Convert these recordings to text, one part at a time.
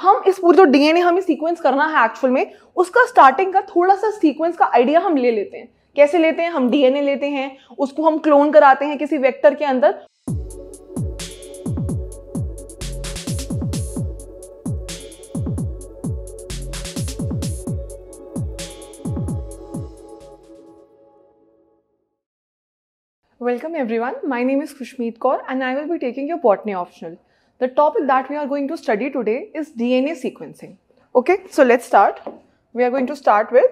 हम इस पूरी जो तो डीएनए हमें सीक्वेंस करना है एक्चुअल में उसका स्टार्टिंग का थोड़ा सा सीक्वेंस का आइडिया हम ले लेते हैं कैसे लेते हैं हम डीएनए लेते हैं उसको हम क्लोन कराते हैं किसी वेक्टर के अंदर welcome everyone my name is Khushmeet Kaur and I will be taking your botany optional The topic that we are going to study today is DNA sequencing. Okay, so let's start. We are going to start with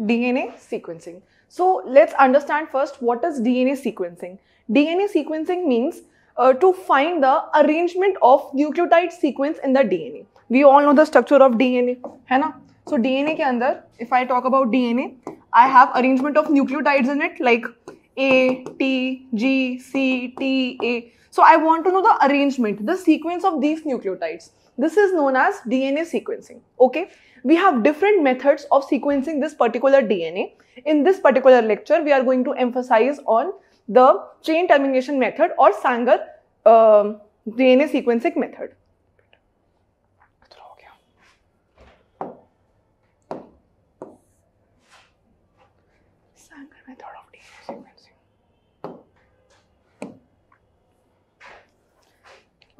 DNA sequencing. So let's understand first what is DNA sequencing. DNA sequencing means uh, to find the arrangement of nucleotide sequence in the DNA. We all know the structure of DNA, है ना? So DNA के अंदर, if I talk about DNA, I have arrangement of nucleotides in it like A, T, G, C, T, A. So I want to know the arrangement, the sequence of these nucleotides. This is known as DNA sequencing. Okay. We have different methods of sequencing this particular DNA. In this particular lecture, we are going to emphasize on the chain termination method or Sanger uh, um, DNA sequencing method.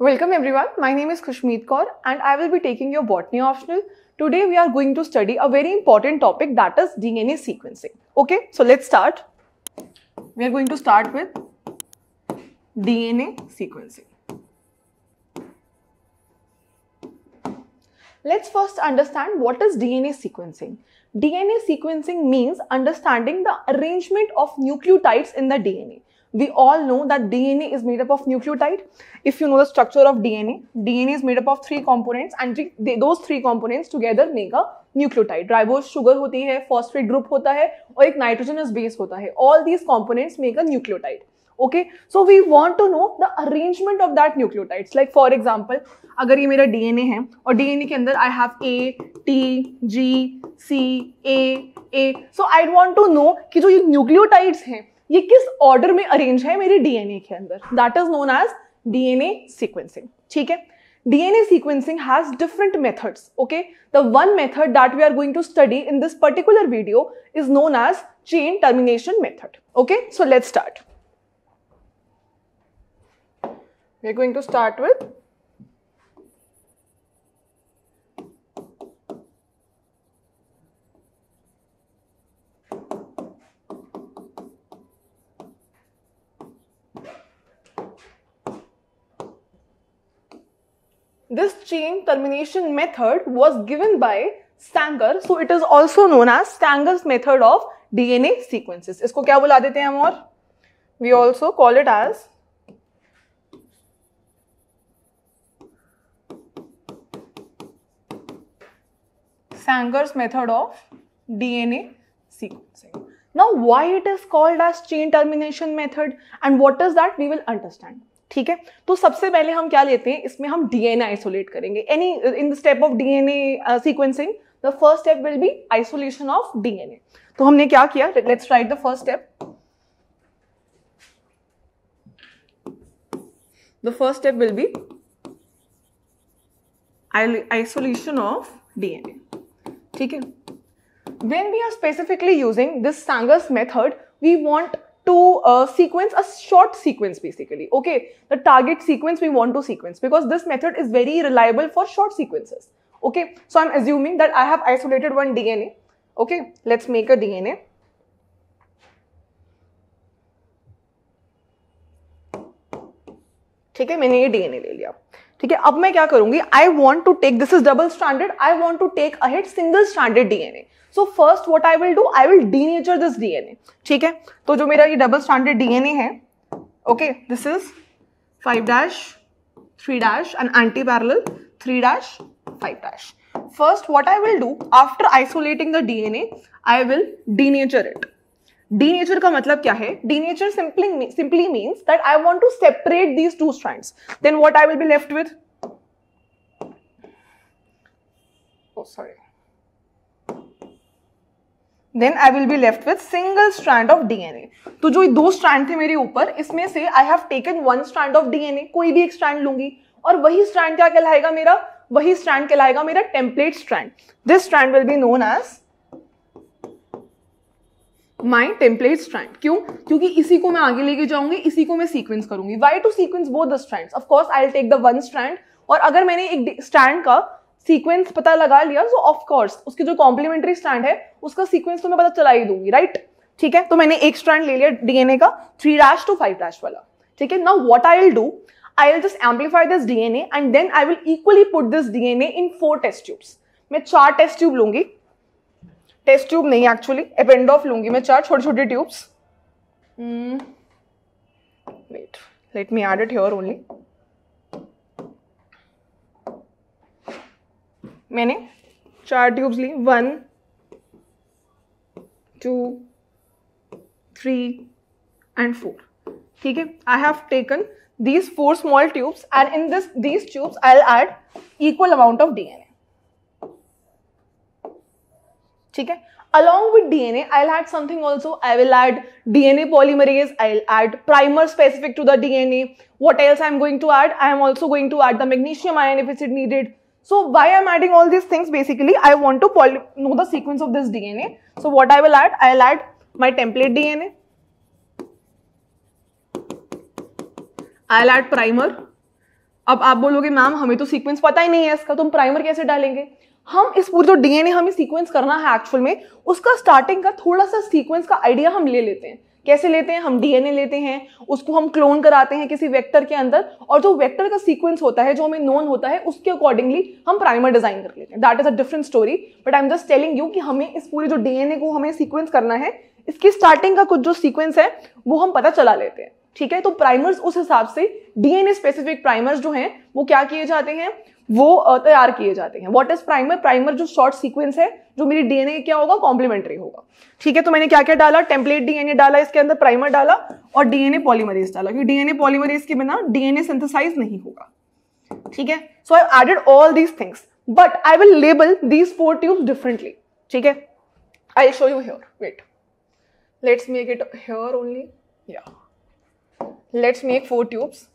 Welcome everyone, my name is Kushmit Kaur and I will be taking your botany optional. Today we are going to study a very important topic that is DNA sequencing. Okay, so let's start. We are going to start with DNA sequencing. Let's first understand what is DNA sequencing. DNA sequencing means understanding the arrangement of nucleotides in the DNA. we all know that DNA is made up of nucleotide. If you know the structure of DNA, DNA is made up of three components and they, those three components together make a nucleotide. Ribose sugar होती है, phosphate group होता है और एक nitrogenous base होता है. All these components make a nucleotide. Okay, so we want to know the arrangement of that nucleotides. Like for example, अगर ये मेरा DNA है और DNA के अंदर I have A, T, G, C, A, A. So I want to know कि जो ये nucleotides हैं ये किस ऑर्डर में अरेंज है मेरे डीएनए के अंदर that is known as DNA sequencing ठीक है DNA sequencing has different methods okay the one method that we are going to study in this particular video is known as chain termination method okay so let start we are going to start with This chain termination method was given by Stanger. So it is also known as Stanger's method of DNA sequences. इसको क्या बुला देते हैं हम और? We also call it as Sanger's method of DNA sequencing. Now, why it is called as chain termination method and what is that we will understand. ठीक है तो सबसे पहले हम क्या लेते हैं इसमें हम डीएनए आइसोलेट करेंगे any in the step of DNA sequencing the first step will be isolation of DNA तो हमने क्या किया let's write the first step the first step will be isolation of DNA ठीक है when we are specifically using this Sanger's method we want to uh, sequence a short sequence basically okay the target sequence we want to sequence because this method is very reliable for short sequences okay so i'm assuming that i have isolated one dna okay let's make a dna Okay, है मैंने ये DNA ठीक है अब मैं क्या करूंगी I want to take this is double standard I want to take ahead single standard DNA so first what I will do I will denature this DNA ठीक है तो जो मेरा ये डबल स्टैंडर्ड डीएनए है okay this is five dash three dash and antiparallel three dash five dash what I will do after isolating the DNA I will denature it denature का मतलब क्या है denature simply simply means that I want to separate these two strands then what I will be left with sorry then I will be left with single strand of DNA तो जो दो strand थे मेरे ऊपर इसमें से I have taken one strand of DNA कोई भी एक स्ट्रैंड लूंगी और वही स्ट्रैंड क्या कहलाएगा मेरा वही स्ट्रैंड कहलाएगा मेरा template strand this strand will be known as my template strand क्यों क्योंकि इसी को मैं आगे लेके जाऊंगी इसी को मैं सीक्वेंस करूंगी why to sequence both the strand of course I take the one strand और अगर मैंने एक स्टैंड का सीक्वेंस पता लगा लिया तो ऑफकोर्स उसके जो कॉम्प्लीमेंट्री स्टैंड है उसका सीक्वेंस तो मैं पता चला ही दूंगी राइट ठीक है तो मैंने एक स्ट्रैंड ले लिया डीएनए का three dash two five dash वाला ठीक है ना what I will do I will just amplify this DNA and then I will equally put this DNA in four test tubes मैं चार टेस्ट ट्यूब लूंगी टेस्ट ट्यूब नहीं actually ऑफ लूंगी मैं चार छोटी छोटी tubes wait let me add it here only मैंने चार ट्यूब्स ली one two three and four ठीक है आई have taken these small tubes and in this these tubes I'll add equal amount of D N ठीक along with DNA, I'll add something also. I will add DNA polymerase. I'll add primer specific to the DNA. What else I'm going to add? I am also going to add the magnesium ion if it's needed. So why I'm adding all these things? Basically, I want to know the sequence of this DNA. So what I will add? I'll add my template DNA. I'll add primer. अब आप बोलोगे ma'am हमें तो sequence पता ही नहीं है इसका तो हम प्राइमर कैसे डालेंगे हम इस पूरे जो डीएनए हमें सीक्वेंस करना है एक्चुअल में उसका स्टार्टिंग का थोड़ा सा सीक्वेंस का आइडिया हम ले लेते हैं कैसे लेते हैं हम डीएनए लेते हैं उसको हम क्लोन कराते हैं किसी वेक्टर के अंदर और जो वेक्टर का सीक्वेंस होता है जो हमें नोन होता है उसके अकॉर्डिंगली हम प्राइमर डिजाइन कर लेते हैं that is a different story but I am just telling you कि हमें इस पूरे जो डीएनए को हमें सीक्वेंस करना है इसकी स्टार्टिंग का कुछ जो सीक्वेंस है वो हम पता चला लेते हैं ठीक है तो प्राइमर्स उस हिसाब से डीएनए स्पेसिफिक प्राइमर्स जो हैं वो क्या किए जाते हैं वो तैयार किए जाते हैं व्हाट इज प्राइमर प्राइमर जो शॉर्ट सीक्वेंस है जो मेरी डीएनए क्या होगा कॉम्प्लीमेंट्री होगा ठीक है तो मैंने क्या क्या डाला टेम्पलेट डीएनए डाला इसके अंदर प्राइमर डाला और डीएनए पॉलीमरेज डाला क्योंकि डीएनए पॉलीमरेज के बिना डीएनए सिंथेसाइज नहीं होगा ठीक है so I added all these things but I will label these four tube differently ठीक है I show you here wait let's make it here only या let's make four tubes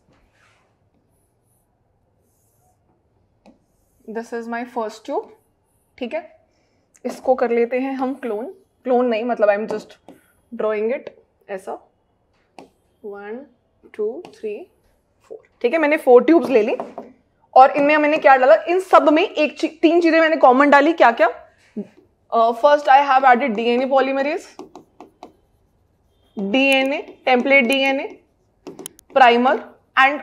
this is my first tube ठीक है इसको कर लेते हैं हम क्लोन क्लोन नहीं मतलब I am just drawing it ऐसा वन टू थ्री फोर ठीक है मैंने फोर ट्यूब्स ले ली और इनमें मैंने क्या डाला इन सब में एक ची, तीन चीज़ें मैंने कॉमन डाली क्या क्या first I have added DNA polymerase DNA template DNA primer and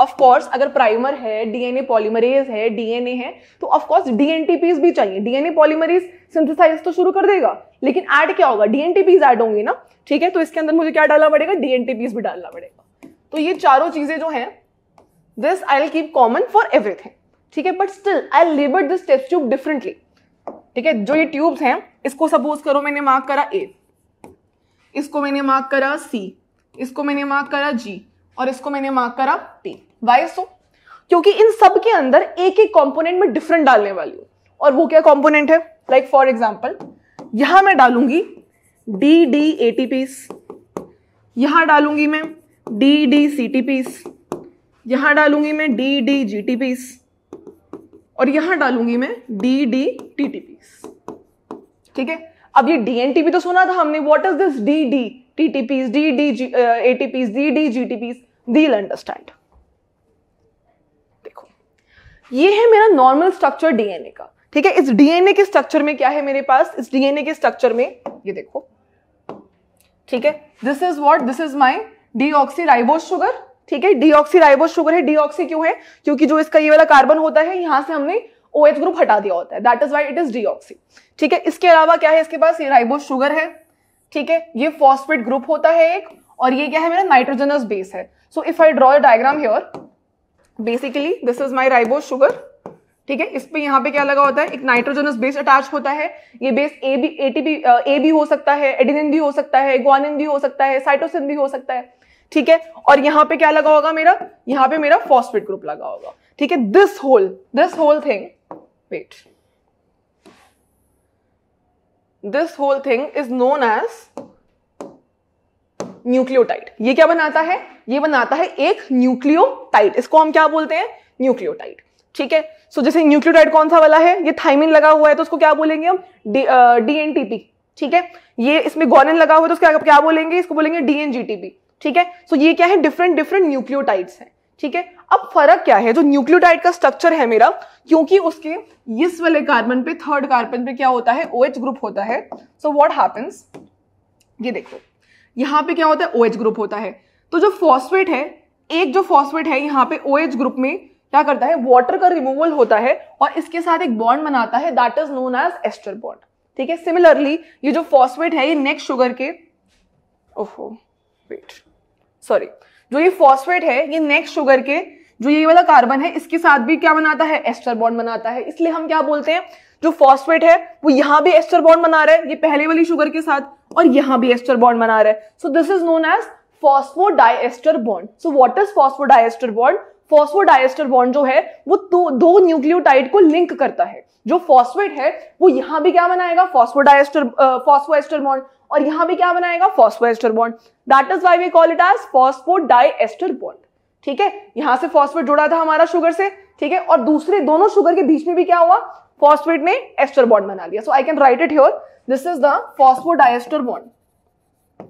of course अगर प्राइमर है डीएनए पॉलीमरेज है डीएनए है तो ऑफ कोर्स डीएनटीपीज भी चाहिए डीएनए पॉलीमरेज सिंथेसाइज तो शुरू कर देगा लेकिन ऐड क्या होगा डीएनटीपीज ऐड होंगे ना ठीक है तो इसके अंदर मुझे क्या डालना पड़ेगा डीएनटीपीज भी डालना पड़ेगा तो ये चारों चीजें जो है this I keep common for everything ठीक है but still I label this test tube differently ठीक है जो ये ट्यूब्स हैं इसको सपोज करो मैंने मार्क करा ए इसको मैंने मार्क करा सी इसको मैंने मार्क करा जी और इसको मैंने मार्क करा टी वाई सो क्योंकि इन सब के अंदर एक एक कॉम्पोनेंट में डिफरेंट डालने वाली हूँ और वो क्या कॉम्पोनेंट है लाइक फॉर एग्जाम्पल यहां मैं डालूंगी D D A T Ps यहां डालूंगी मैं D D C T Ps यहां डालूंगी मैं D D G T Ps और यहां डालूंगी मैं D D T T Ps ठीक है अब ये डी एन टी भी तो सुना था हमने what is this D D TTPs, DD, uh, ATPs, DD, GTPs, they'll understand. देखो, ये है मेरा नॉर्मल स्ट्रक्चर डीएनए का ठीक है इस डीएनए के स्ट्रक्चर में क्या है मेरे पास इस डीएनए के स्ट्रक्चर में ये देखो ठीक है this is what this is my deoxy deoxyribo sugar ठीक है डी ऑक्सी राइबोस शुगर है डी ऑक्सी क्यों है क्योंकि जो इसका ये वाला कार्बन होता है यहां से हमने ओ एच ग्रुप हटा दिया होता है that is why it is deoxy ठीक है इसके अलावा क्या है इसके पास ये राइबो शुगर है ठीक है ये फॉस्फेट ग्रुप होता है एक और ये क्या है मेरा नाइट्रोजनस बेस है so if I draw a diagram here basically this is my ribo sugar ठीक है इस पे यहाँ पे क्या लगा होता है एक नाइट्रोजनस बेस अटैच होता है ये base A B B A भी हो सकता है एडिनिन भी हो सकता है ग्वानिन भी हो सकता है साइटोसिन भी हो सकता है ठीक है और यहाँ पे क्या लगा होगा मेरा यहाँ पे मेरा फॉस्फेट ग्रुप लगा होगा ठीक है this whole this whole thing wait this whole thing is known as nucleotide ये क्या बनाता है ये बनाता है एक न्यूक्लियोटाइड इसको हम क्या बोलते हैं न्यूक्लियोटाइड ठीक है सो so, जैसे न्यूक्लियोटाइड कौन सा वाला है ये थाइमिन लगा हुआ है तो उसको क्या बोलेंगे हम डीएनटीपी ठीक है ये इसमें गोनिन लगा हुआ है तो उसको क्या बोलेंगे इसको बोलेंगे डीएनजीटीपी ठीक है सो so, ये क्या है डिफरेंट डिफरेंट न्यूक्लियोटाइड्स हैं ठीक है अब फर्क क्या है जो न्यूक्लियोटाइड का स्ट्रक्चर है मेरा क्योंकि उसके इस वाले कार्बन पे थर्ड कार्बन पे क्या होता है ओ OH ग्रुप होता है सो वॉट हैपन्स ये देखो यहाँ पे क्या होता है ओ OH ग्रुप होता है तो जो फॉस्फेट है एक जो फॉस्फेट है यहाँ पे ओ OH ग्रुप में क्या करता है वाटर का रिमूवल होता है और इसके साथ एक बॉन्ड बनाता है that is known as ester bond ठीक है सिमिलरली ये जो फॉस्फेट है ये नेक्स्ट शुगर के ओहो वेट सॉरी जो ये फॉस्फेट है ये नेक्स्ट शुगर के जो ये वाला कार्बन है इसके साथ भी क्या बनाता है एस्टर बॉन्ड बनाता है इसलिए हम क्या बोलते हैं जो फॉस्फेट है वो यहां भी एस्टर बॉन्ड बना रहा है ये पहले वाली शुगर के साथ और यहां भी एस्टर बॉन्ड बना रहा है so this is known as phosphodiester bond so what is phosphodiester bond phosphodiester bond जो है वो दो, दो न्यूक्लियोटाइड को लिंक करता है जो फॉस्फेट है वो यहां भी क्या बनाएगा फॉस्फोडाइस्टर फॉस्फोएस्टर बॉन्ड और यहां भी क्या बनाएगा phosphoester bond that is why we call it as phosphodiester bond ठीक है यहां से फॉस्फेट जुड़ा था हमारा शुगर से ठीक है और दूसरे दोनों शुगर के बीच में भी क्या हुआ फॉस्फेट ने एस्टर बॉन्ड बना लिया so I can write it here this is the phosphodiester bond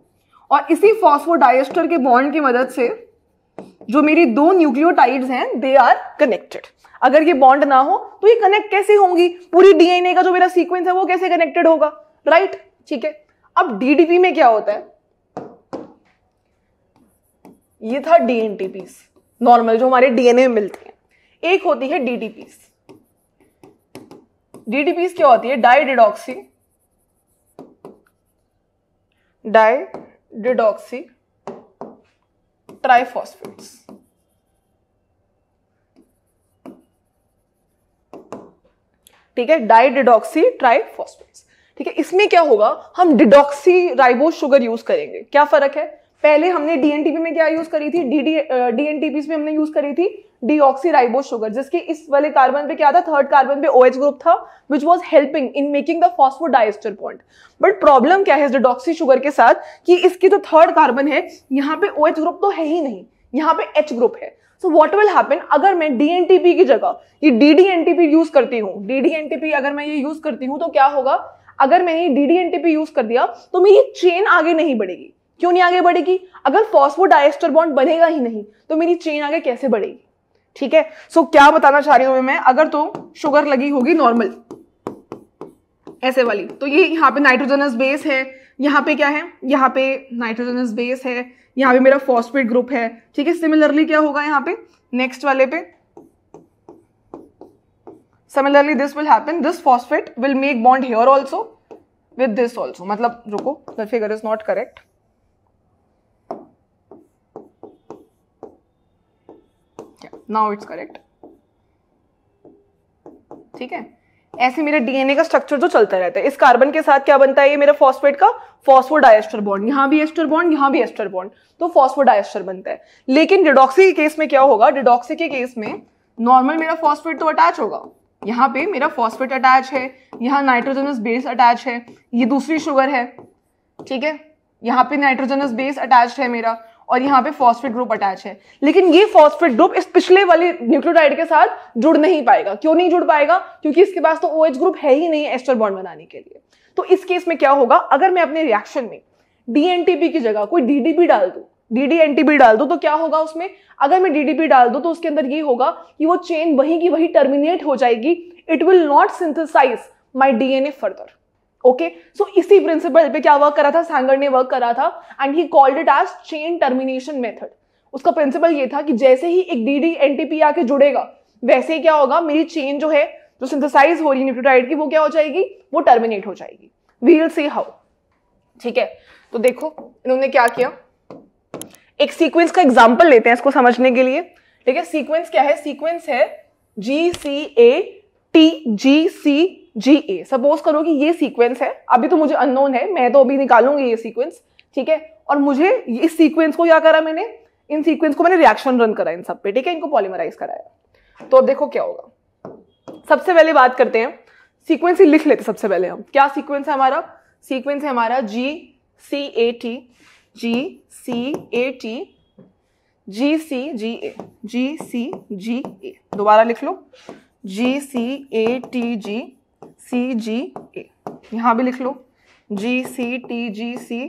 और इसी फॉस्फोडाइस्टर के बॉन्ड की मदद से जो मेरी दो न्यूक्लियोटाइड्स हैं दे आर कनेक्टेड अगर ये बॉन्ड ना हो तो ये कनेक्ट कैसे होंगी पूरी डीएनए का जो मेरा सीक्वेंस है वो कैसे कनेक्टेड होगा राइट ठीक है अब डीडीपी में क्या होता है ये था डीएनटीपीस नॉर्मल जो हमारे डीएनए में मिलते हैं एक होती है डीडीपीस डीडीपीस क्या होती है डाई डिडॉक्सी ट्राइफॉस्फेट्स ठीक है डाइडिडॉक्सी ट्राइफॉस्फेट्स ठीक है इसमें क्या होगा हम डिडॉक्सी राइबो शुगर यूज करेंगे क्या फर्क है पहले हमने डीएनटीपी में क्या यूज करी थी डीएनटीपी में हमने यूज करी थी डीऑक्सीराइबो शुगर जिसके इस वाले कार्बन पे क्या था थर्ड कार्बन पे ओएच ग्रुप था which was helping in making the phosphodiester point but problem क्या है इस डिडॉक्सी शुगर के साथ कि इसकी जो थर्ड कार्बन है यहाँ पे ओएच ग्रुप तो है ही नहीं यहाँ पे एच ग्रुप है सो वॉट विल हैपन अगर मैं डीएनटीपी की जगह ये डीडीएनटीपी यूज करती हूँ डीडीएनटीपी अगर मैं ये यूज करती हूँ तो क्या होगा अगर मैंने ये डीडीएनटीपी यूज कर दिया तो मेरी चेन आगे नहीं बढ़ेगी क्यों नहीं आगे बढ़ेगी अगर फॉस्फोडाइस्टर बॉन्ड बनेगा ही नहीं तो मेरी चेन आगे कैसे बढ़ेगी ठीक है सो क्या बताना चाह रही हूं मैं अगर तो शुगर लगी होगी नॉर्मल ऐसे वाली तो ये यहाँ पे नाइट्रोजनस बेस है यहाँ पे क्या है यहाँ पे नाइट्रोजनस बेस है यहाँ पे मेरा फॉस्फेट ग्रुप है ठीक है सिमिलरली क्या होगा यहाँ पे नेक्स्ट वाले पे similarly this will happen this phosphate will make bond here also with this also मतलब रुको the figure is not correct now it's correct ठीक है ऐसे मेरे डीएनए का स्ट्रक्चर जो तो चलता रहता है इस कार्बन के साथ क्या बनता है ये मेरा फॉस्फेट का फॉस्फोडाइस्टर बॉन्ड यहां भी एस्टर बॉन्ड यहां भी एस्टर बॉन्ड तो फॉस्फोडाइस्टर बनता है लेकिन डिडॉक्सी के केस में क्या होगा डिडॉक्सी के केस में नॉर्मल मेरा फॉस्फेट तो अटैच होगा यहां पे मेरा फॉस्फेट अटैच है यहां नाइट्रोजनस बेस अटैच है ये दूसरी शुगर है ठीक है यहां पे नाइट्रोजनस बेस अटैच है मेरा और यहाँ पे फॉस्फेट ग्रुप अटैच है लेकिन ये फॉस्फेट ग्रुप इस पिछले वाले न्यूक्लियोटाइड के साथ जुड़ नहीं पाएगा क्यों नहीं जुड़ पाएगा क्योंकि इसके पास तो ओ OH ग्रुप है ही नहीं एस्टर बॉन्ड बनाने के लिए तो इस केस में क्या होगा अगर मैं अपने रिएक्शन में डीएनटीपी की जगह कोई डीडीपी डाल दूं डीडीएनटीपी डाल दो तो क्या होगा उसमें अगर मैं डीडीपी डाल दू तो उसके अंदर ये होगा कि वो चेन वही की वही टर्मिनेट हो जाएगी it will not synthesize my DNA further okay so इसी प्रिंसिपल पे क्या वर्क करा था सैंगर ने वर्क करा था and he called it as chain termination method उसका प्रिंसिपल ये था कि जैसे ही एक D D N T P आके जुड़ेगा वैसे ही क्या होगा मेरी चेन जो है जो सिंथेसाइज हो रही है न्यूट्रोटाइड की वो क्या हो जाएगी वो टर्मिनेट हो जाएगी वील सी हाउ ठीक है तो देखो इन्होंने क्या किया एक सीक्वेंस का एग्जाम्पल लेते हैं इसको समझने के लिए ठीक है सीक्वेंस क्या है सीक्वेंस है जी C A T G C ji A suppose करो कि ये सीक्वेंस है अभी तो मुझे अननोन है मैं तो अभी निकालूंगी ये सीक्वेंस ठीक है और मुझे इस सीक्वेंस को क्या करा मैंने इन सीक्वेंस को मैंने रिएक्शन रन करा इन सब पे ठीक है इनको पॉलीमराइज कराया तो अब देखो क्या होगा सबसे पहले बात करते हैं सीक्वेंस ही लिख लेते सबसे पहले हम क्या सीक्वेंस है हमारा सीक्वेंस है हमारा जी C A T G C A T G C ji A G सी जी ए दोबारा लिख लो जी सी ए टी जी सी जी ए यहां भी लिख लो जी सी टी जी सी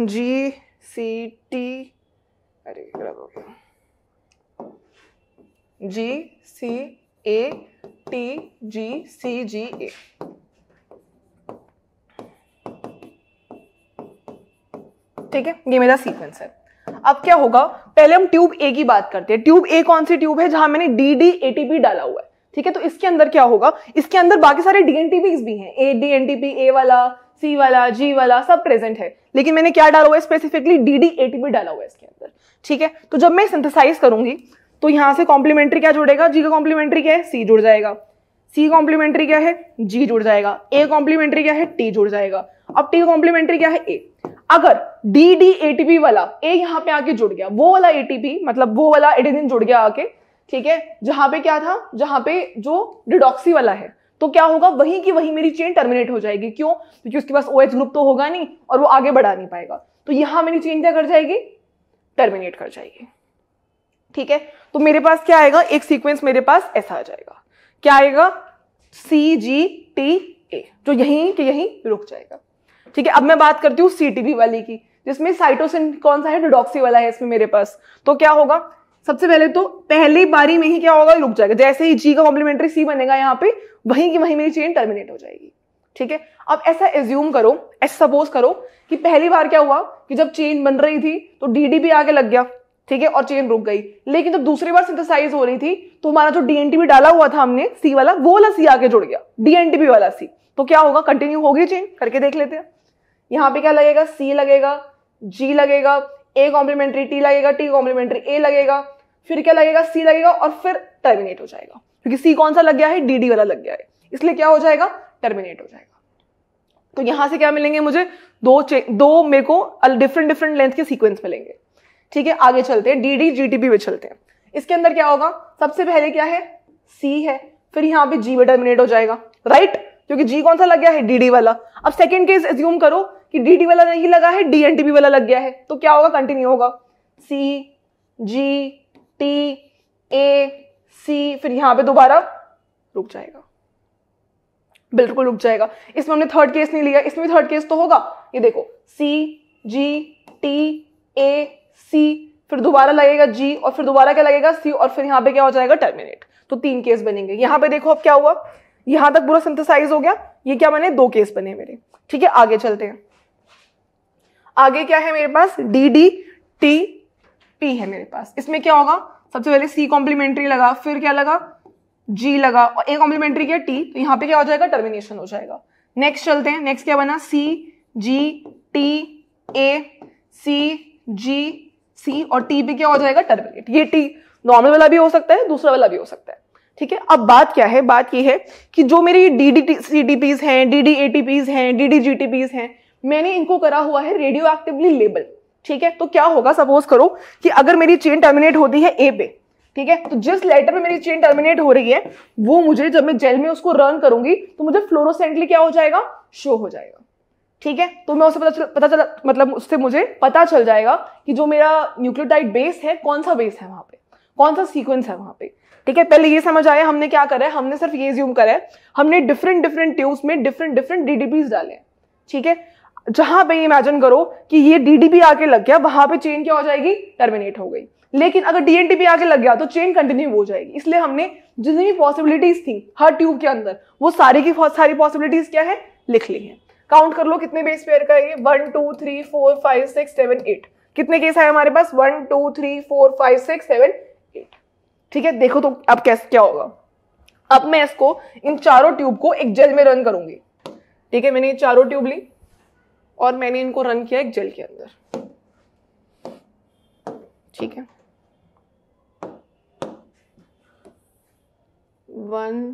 जी सी टी अरे जी सी ए टी जी सी जी ए ठीक है ये मेरा सीक्वेंस है अब क्या होगा पहले हम ट्यूब ए की बात करते हैं ट्यूब ए कौन सी ट्यूब है जहां मैंने D D A T P डाला हुआ है ठीक है तो इसके अंदर क्या होगा इसके अंदर बाकी सारे डीएनटीपी भी हैं ए डी एनटीपी ए वाला सी वाला जी वाला सब प्रेजेंट है लेकिन मैंने क्या डाला हुआ है स्पेसिफिकली डीडी एटीपी डाला हुआ है इसके अंदर ठीक है तो जब मैं सिंथेसाइज करूंगी तो यहां से कॉम्प्लीमेंट्री क्या जुड़ेगा जी का कॉम्प्लीमेंट्री क्या है सी जुड़ जाएगा सी कॉम्प्लीमेंट्री क्या है जी जुड़ जाएगा ए कॉम्प्लीमेंट्री क्या है टी जुड़ जाएगा अब टी कॉम्प्लीमेंट्री क्या है ए अगर डी डी एटीपी वाला ए यहाँ पे आके जुड़ गया वो वाला एटीपी मतलब वो वाला एडेनिन जुड़ गया आके ठीक है जहां पे क्या था जहां पे जो डिडॉक्सी वाला है तो क्या होगा वहीं की वहीं मेरी चेन टर्मिनेट हो जाएगी क्यों क्योंकि उसके पास ओ OH ग्रुप तो होगा नहीं और वो आगे बढ़ा नहीं पाएगा तो यहां मेरी चेन क्या कर जाएगी टर्मिनेट कर जाएगी ठीक है तो मेरे पास क्या आएगा एक सीक्वेंस मेरे पास ऐसा आ जाएगा क्या आएगा सी जी टी ए जो यहीं के यहीं रुक जाएगा ठीक है अब मैं बात करती हूँ सी वाली की जिसमें साइटोसिन कौन सा है डिडॉक्सी वाला है इसमें मेरे पास तो क्या होगा सबसे पहले तो पहले बारी में ही क्या होगा रुक जाएगा जैसे ही जी का कॉम्प्लीमेंट्री सी बनेगा यहाँ पे वहीं की वहीं मेरी चेन टर्मिनेट हो जाएगी ठीक है अब ऐसा एज्यूम करो ऐसा सपोज करो कि पहली बार क्या हुआ कि जब चेन बन रही थी तो डीडी भी आगे लग गया ठीक है और चेन रुक गई लेकिन जब दूसरी बार सिंथेसाइज हो रही थी तो हमारा जो डीएनटी भी डाला हुआ था हमने सी वाला वो वाला सी आगे जुड़ गया डीएनटीपी वाला सी तो क्या होगा कंटिन्यू होगी चेन करके देख लेते हैं यहाँ पे क्या लगेगा सी लगेगा जी लगेगा ए कॉम्प्लीमेंट्री टी लगेगा टी कॉम्प्लीमेंट्री ए लगेगा फिर क्या लगेगा सी लगेगा और फिर टर्मिनेट हो जाएगा क्योंकि सी कौन सा लग गया है डी वाला लग गया है इसलिए क्या हो जाएगा टर्मिनेट हो जाएगा तो यहां से क्या मिलेंगे मुझे दो दो मेरे को डिफरेंट डिफरेंट लेंथ के सीक्वेंस मिलेंगे ठीक है आगे चलते हैं D D G T P में चलते हैं इसके अंदर क्या होगा सबसे पहले क्या है सी है फिर यहां पर जी में टर्मिनेट हो जाएगा राइट क्योंकि जी कौन सा लग गया है डी डी वाला अब सेकेंड केस एज्यूम करो कि डी डी वाला नहीं लगा है डी एन टी वाला लग गया है तो क्या होगा कंटिन्यू होगा सी जी टी ए सी फिर यहां पे दोबारा रुक जाएगा बिल्कुल रुक जाएगा इसमें हमने थर्ड केस नहीं लिया इसमें भी थर्ड केस तो होगा ये देखो सी जी टी ए सी फिर दोबारा लगेगा जी और फिर दोबारा क्या लगेगा सी और फिर यहां पे क्या हो जाएगा टर्मिनेट तो तीन केस बनेंगे यहां पे देखो अब क्या हुआ यहां तक पूरा सिंथेसाइज हो गया ये क्या बने दो केस बने मेरे ठीक है आगे चलते हैं आगे क्या है मेरे पास डी डी टी टी है मेरे पास इसमें क्या होगा सबसे पहले सी कॉम्प्लीमेंट्री लगा फिर क्या लगा जी लगा और ए कॉम्प्लीमेंट्री क्या टी तो यहाँ पे क्या हो जाएगा टर्मिनेशन हो जाएगा नेक्स्ट चलते हैं नेक्स्ट क्या बना सी जी टी ए सी जी सी और टी भी क्या हो जाएगा टर्मिनेट ये टी नॉर्मल वाला भी हो सकता है दूसरा वाला भी हो सकता है ठीक है अब बात क्या है बात ये है कि जो मेरे D D C D Ps हैं D D A T Ps हैं D D G T Ps हैं मैंने इनको करा हुआ है रेडियो एक्टिवली लेबल ठीक है तो क्या होगा सपोज करो कि अगर मेरी चेन टर्मिनेट होती है ए पे ठीक है तो जिस लेटर में मेरी चेन टर्मिनेट हो रही है वो मुझे जब मैं जेल में उसको रन करूंगी तो मुझे फ्लोरोसेंटली क्या हो जाएगा शो हो जाएगा ठीक है तो मैं उससे पता चल पता चल मतलब उससे मुझे पता चल जाएगा कि जो मेरा न्यूक्लियोटाइड बेस है कौन सा बेस है वहां पे कौन सा सीक्वेंस है वहां पे ठीक है पहले ये समझ आया हमने क्या करा है हमने सिर्फ ये ज्यूम करा है हमने डिफरेंट डिफरेंट ट्यूब्स में डिफरेंट डिफरेंट डीडीपीज डाले ठीक है जहां पे इमेजिन करो कि ये डीडीपी आके लग गया वहां पे चेन क्या हो जाएगी टर्मिनेट हो गई लेकिन अगर डीएनटी पे आके लग गया तो चेन कंटिन्यू हो जाएगी इसलिए हमने जितनी भी पॉसिबिलिटीज थी हर ट्यूब के अंदर वो सारी की सारी पॉसिबिलिटीज क्या है लिख ली है काउंट कर लो कितने बेस पेयर का ये one two three four five six seven eight कितने केस आए हमारे पास one two three four five six seven eight ठीक है देखो तो अब कैसे क्या होगा अब मैं इसको इन चारों ट्यूब को एक जेल में रन करूंगी ठीक है मैंने ये चारों ट्यूब ली और मैंने इनको रन किया एक जेल के अंदर ठीक है वन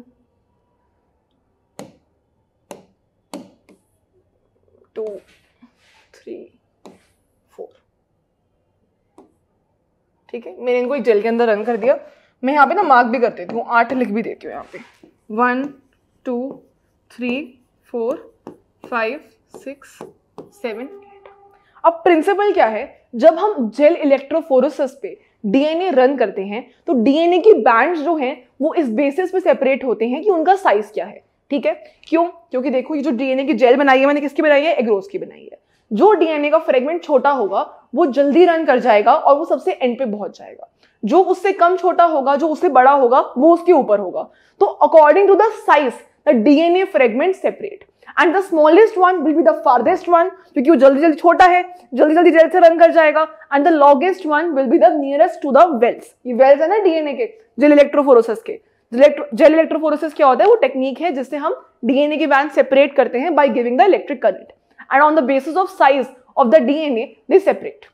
टू थ्री फोर ठीक है मैंने इनको एक जेल के अंदर रन कर दिया मैं यहाँ पे ना मार्क भी कर देती हूँ आठ लिख भी देती हूँ यहाँ पे one two three four five six seven अब प्रिंसिपल क्या है जब हम जेल इलेक्ट्रोफोरोसिस पे डीएनए रन करते हैं तो डीएनए की बैंड जो हैं वो इस बेसिस पे सेपरेट होते हैं कि उनका साइज क्या है ठीक है क्यों क्योंकि देखो ये जो डीएनए की जेल बनाई है मैंने किसकी बनाई है एग्रोस की बनाई है जो डीएनए का फ्रेगमेंट छोटा होगा वो जल्दी रन कर जाएगा और वो सबसे एंड पे पहुंच जाएगा जो उससे कम छोटा होगा जो उससे बड़ा होगा वो उसके ऊपर होगा तो according to the size the DNA fragment separate and the smallest one will be the farthest one क्योंकि वो जल्दी जल्दी छोटा है जल्दी जल्दी जेल से रन कर जाएगा and the longest one will be the nearest to the wells ये वेल्स है ना डीएनए के जेल इलेक्ट्रोफोरोसिस के जेल इलेक्ट्रोफोरोसिस क्या होता है वो टेक्निक है जिससे हम डीएनए के बैंड सेपरेट करते हैं by giving the electric current and on the basis of size of the DNA they separate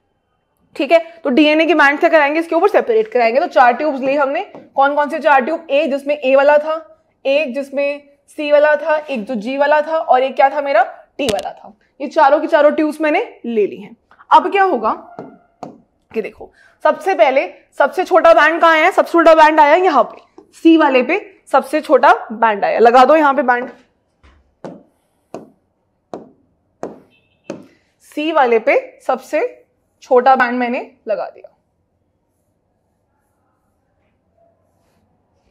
ठीक है तो डीएनए के बैंड क्या कराएंगे इसके ऊपर सेपरेट कराएंगे तो चार ट्यूब्स ली हमने कौन कौन से चार ट्यूब ए जिसमें ए वाला था ए जिसमें सी वाला था एक जो जी वाला था और एक क्या था मेरा टी वाला था ये चारों की चारों ट्यूब्स मैंने ले ली हैं अब क्या होगा कि देखो सबसे पहले सबसे छोटा बैंड कहाँ है सबसे छोटा बैंड आया यहाँ पे सी वाले पे सबसे छोटा बैंड आया लगा दो यहां पे बैंड सी वाले पे सबसे छोटा बैंड मैंने लगा दिया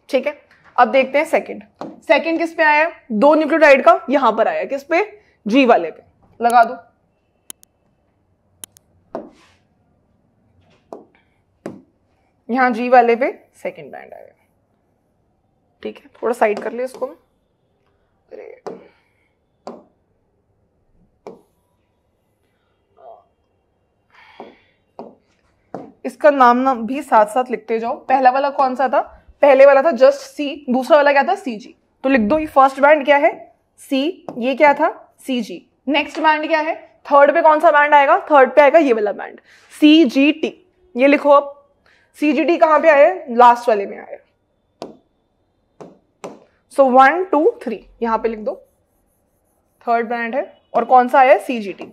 ठीक है अब देखते हैं सेकंड सेकंड किस पे आया दो न्यूक्लियोटाइड का यहां पर आया किस पे जी वाले पे लगा दो यहां जी वाले पे सेकंड बैंड आया ठीक है थोड़ा साइड कर ले इसको इसका नाम नाम भी साथ साथ लिखते जाओ पहला वाला कौन सा था पहले वाला था जस्ट सी दूसरा वाला क्या था सी जी तो लिख दो ये फर्स्ट बैंड क्या है सी ये क्या था सी जी नेक्स्ट बैंड क्या है थर्ड पे कौन सा बैंड आएगा थर्ड पे आएगा ये वाला बैंड सी जी टी ये लिखो अब सी जी टी कहां पे आए लास्ट वाले में आए सो वन टू थ्री यहां पे लिख दो थर्ड बैंड है और कौन सा आया C G T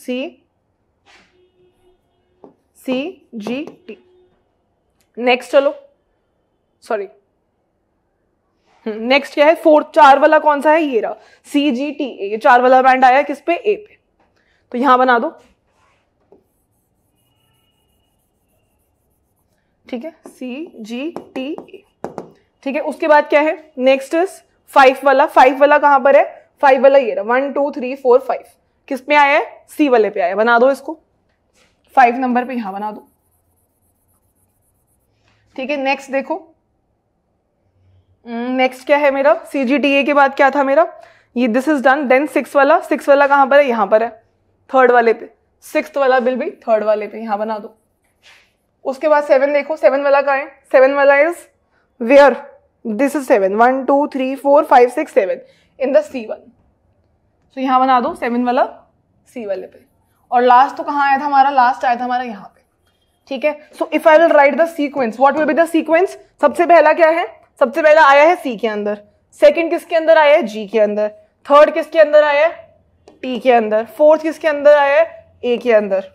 C C G T next चलो सॉरी नेक्स्ट क्या है फोर्थ चार वाला कौन सा है ये रहा सी जी टी ए ये चार वाला बैंड आया किस पे ए पे तो यहां बना दो ठीक है सी जी टी ए ठीक है उसके बाद क्या है नेक्स्ट इज फाइव वाला फाइव वाला कहां पर है फाइव वाला ये रहा one two three four five किस पे आया है सी वाले पे आया बना दो इसको फाइव नंबर पे यहां बना दो ठीक है नेक्स्ट देखो नेक्स्ट hmm, क्या है मेरा सी जी टी ए के बाद क्या था मेरा ये this is done then six वाला सिक्स वाला कहां पर है यहां पर है थर्ड वाले पे सिक्स वाला बिल भी थर्ड वाले पे यहां बना दो उसके बाद सेवन देखो सेवन वाला कहा है सेवन वाला is where this is seven one two three four five six seven in the C one so यहाँ बना दो सेवन वाला सी वाले पे और लास्ट तो कहाँ आया था हमारा लास्ट आया था हमारा यहाँ ठीक है so if I will write the sequence what will be the sequence सबसे पहला क्या है सबसे पहला आया है सी के अंदर सेकेंड किसके अंदर आया है जी के अंदर थर्ड किसके अंदर आया है टी के अंदर फोर्थ किसके अंदर आया है ए के अंदर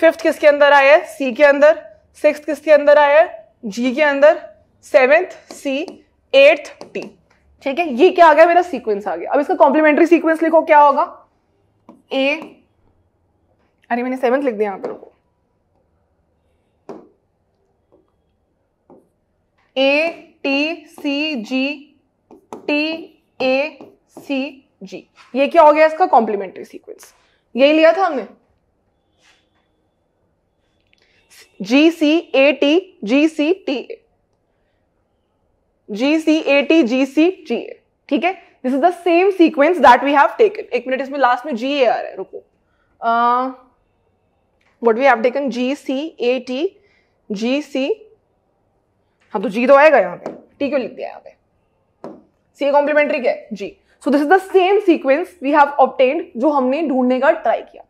फिफ्थ किसके अंदर आया है सी के अंदर सिक्स किसके अंदर आया है जी के अंदर सेवेंथ सी एट्थ टी ठीक है ये क्या आ गया मेरा सीक्वेंस आ गया अब इसका कॉम्प्लीमेंट्री सीक्वेंस लिखो क्या होगा ए अरे मैंने सेवेंथ लिख दिया यहाँ पर A T C G T A सी जी ये क्या हो गया इसका कॉम्प्लीमेंट्री सीक्वेंस यही लिया था हमने G C A T G C T A G C A T G C T A ठीक है this is the same sequence that we have taken एक मिनट इसमें लास्ट में जी ए आ रहा है रुको what we have taken G C A T G C हाँ तो जी तो आएगा यहाँ पे टी क्यों लिख दिया यहाँ पे सी कॉम्प्लीमेंट्री क्या है G so this is the same sequence we have obtained जो हमने ढूंढने का ट्राई किया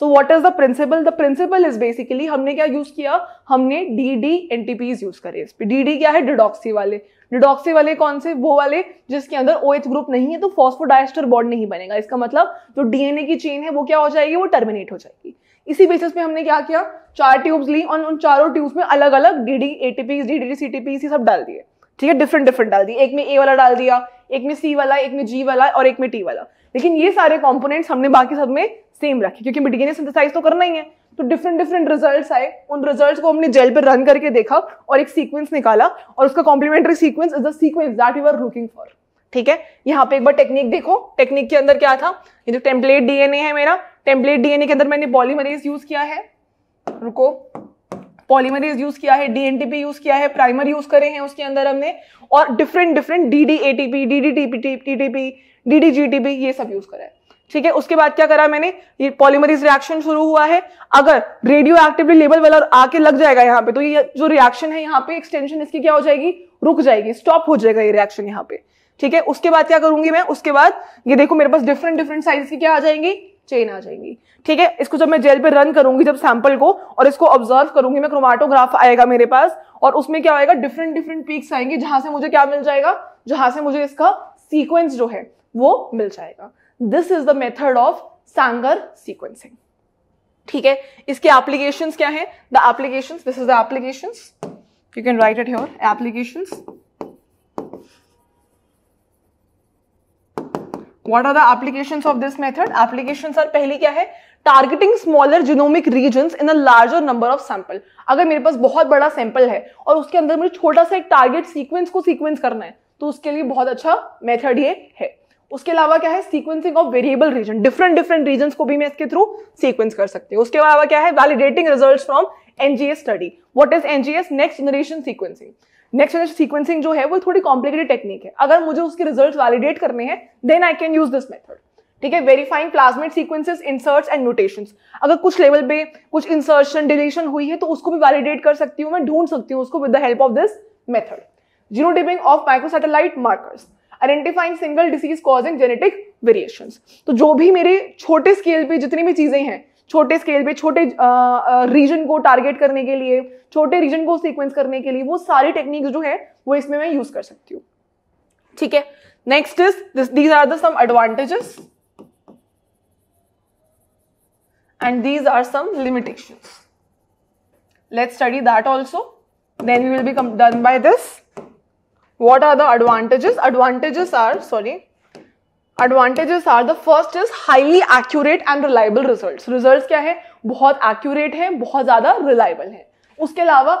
so what is the principle the principle is basically हमने क्या यूज किया हमने D D N NTPs use करे इस पर डी क्या है डिडॉक्सी वाले डिडॉक्सी वाले कौन से वो वाले जिसके अंदर ओ एच ग्रुप नहीं है तो फॉस्फोडाइस्टर बॉन्ड नहीं बनेगा इसका मतलब जो डीएनए की चेन है वो क्या हो जाएगी वो टर्मिनेट हो जाएगी इसी बेसिस पे हमने क्या किया चार ट्यूब्स ली और उन चारों ट्यूब्स में अलग अलग D D A T P D D C T P सब डाल दिए ठीक है डिफरेंट डिफरेंट डाल दिए एक में ए वाला डाल दिया एक में सी वाला एक में जी वाला और एक में टी वाला लेकिन ये सारे कॉम्पोनेंट्स हमने बाकी सब में सेम रखे क्योंकि डीएनए सिंथेसाइज तो करना ही है तो डिफरेंट डिफरेंट रिजल्ट्स आए उन रिजल्ट्स को हमने जेल पर रन करके देखा और एक सीक्वेंस निकाला और उसका complementary sequence is the sequence that you are looking for ठीक है यहाँ पे एक बार टेक्निक देखो टेक्निक के अंदर क्या था ये जो टेम्पलेट डीएनए है मेरा टेम्पलेट डीएनए के अंदर मैंने पॉलीमरेज यूज किया है रुको पॉलीमरेज यूज किया है डीएनटीपी यूज किया है प्राइमर यूज करे हैं उसके अंदर हमने और different different DDATP DDTP TTP DDGTP ये सब यूज करा है ठीक है उसके बाद क्या करा मैंने ये पॉलीमरीज रिएक्शन शुरू हुआ है अगर रेडियो एक्टिवली लेबल वाला आके लग जाएगा यहाँ पे तो ये जो रिएक्शन है यहाँ पे एक्सटेंशन इसकी क्या हो जाएगी रुक जाएगी स्टॉप हो जाएगा ये रिएक्शन यहाँ पे ठीक है उसके बाद क्या करूंगी मैं उसके बाद ये देखो मेरे पास डिफरेंट डिफरेंट साइज की क्या आ जाएंगी चेन आ जाएंगी ठीक है इसको जब मैं जेल पे रन करूंगी जब सैंपल को और इसको ऑब्जर्व करूंगी मैं क्रोमाटोग्राफ आएगा मेरे पास और उसमें क्या आएगा डिफरेंट डिफरेंट पीक्स आएंगे जहां से मुझे क्या मिल जाएगा जहां से मुझे इसका सीक्वेंस जो है वो मिल जाएगा this is the method of Sanger sequencing ठीक है इसके एप्लीकेशन क्या है the application this is the application you can write it your application what are the application of this method application sir पहली क्या है targeting smaller genomic region in a larger number of sample अगर मेरे पास बहुत बड़ा sample है और उसके अंदर मुझे छोटा सा एक टारगेट सीक्वेंस को सीक्वेंस करना है तो उसके लिए बहुत अच्छा मेथड ये है उसके अलावा क्या है sequencing of variable region different different region को भी मैं इसके थ्रू सीक्वेंस कर सकती हूँ उसके अलावा क्या है validating result from NGS study what is NGS next generation sequencing next generation sequencing जो है वो थोड़ी कॉम्प्लिकेटेड टेक्निक है अगर मुझे उसके रिजल्ट वैलिडेट करने हैं then I can use this method ठीक है verifying plasmid sequences inserts and mutation अगर कुछ लेवल पे कुछ इंसर्शन डिलीशन हुई है तो उसको भी वैलिडेट कर सकती हूँ मैं ढूंढ सकती हूँ उसको with the help of this method zero of microsatellite markers identifying single disease causing genetic variation तो जो भी मेरे छोटे स्केल पे जितनी भी चीज़ें हैं छोटे स्केल पे छोटे रीजन को टारगेट करने के लिए छोटे रीजन को सीक्वेंस करने के लिए वो सारी टेक्निक्स जो है वो इसमें मैं यूज कर सकती हूँ ठीक है next is these are the some advantages and these are some limitations let's study that also then we will be done by this what are the advantages advantages are sorry advantages are the first is highly accurate and reliable result result क्या है बहुत accurate है बहुत ज्यादा reliable है उसके अलावा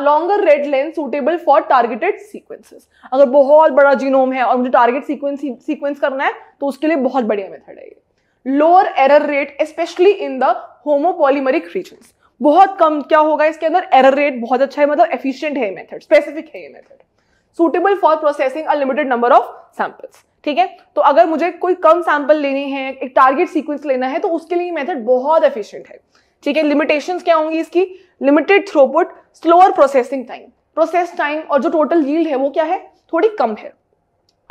longer read length suitable for targeted sequences अगर बहुत बड़ा जीनोम है और मुझे टारगेट सीक्वेंस सीक्वेंस करना है तो उसके लिए बहुत बढ़िया मेथड है ये lower error rate specially in the homopolymeric region बहुत कम क्या होगा इसके अंदर एरर रेट बहुत अच्छा है मतलब एफिशिएंट है मेथड स्पेसिफिक है ये method suitable for processing a limited number of ठीक है तो अगर मुझे कोई कम सैंपल लेने हैं एक टारगेट सीक्वेंस लेना है तो उसके लिए मेथड बहुत एफिशिएंट है ठीक है लिमिटेशन क्या होंगी इसकी limited throughput slower processing time process time और जो टोटल यील्ड है वो क्या है थोड़ी कम है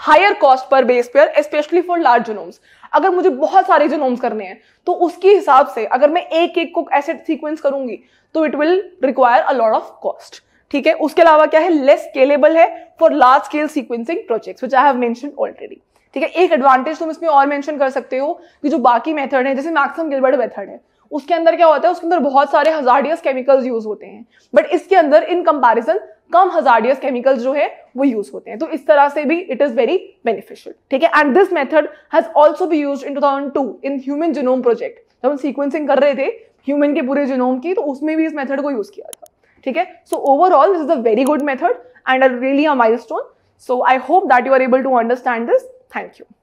higher cost per base pair specially for large genomes अगर मुझे बहुत सारे जोनोम्स करने हैं तो उसके हिसाब से अगर मैं एक एक को ऐसे सीक्वेंस करूंगी तो it will require a lot of cost ठीक है उसके अलावा क्या है लेस स्केलेबल है for large scale sequencing projects which I have mention already ठीक है एक एडवांटेज तुम इसमें और मेंशन कर सकते हो कि जो बाकी मेथड है जैसे मैक्सिम गिलबर्ड मेथड है उसके अंदर क्या होता है उसके अंदर बहुत सारे हजार्डियस केमिकल्स यूज होते हैं बट इसके अंदर इन कंपैरिजन कम हजार्डियस केमिकल्स जो है वो यूज होते हैं तो इस तरह से भी इट इज वेरी बेनिफिशियल ठीक है and this method has also be use in two thousand two in human genome project जब हम सीक्वेंसिंग कर रहे थे ह्यूमन के पूरे जिनोम की तो उसमें भी इस मेथड को यूज किया था ठीक है so overall this is a very good method and a really a milestone so I hope that you are able to understand this thank you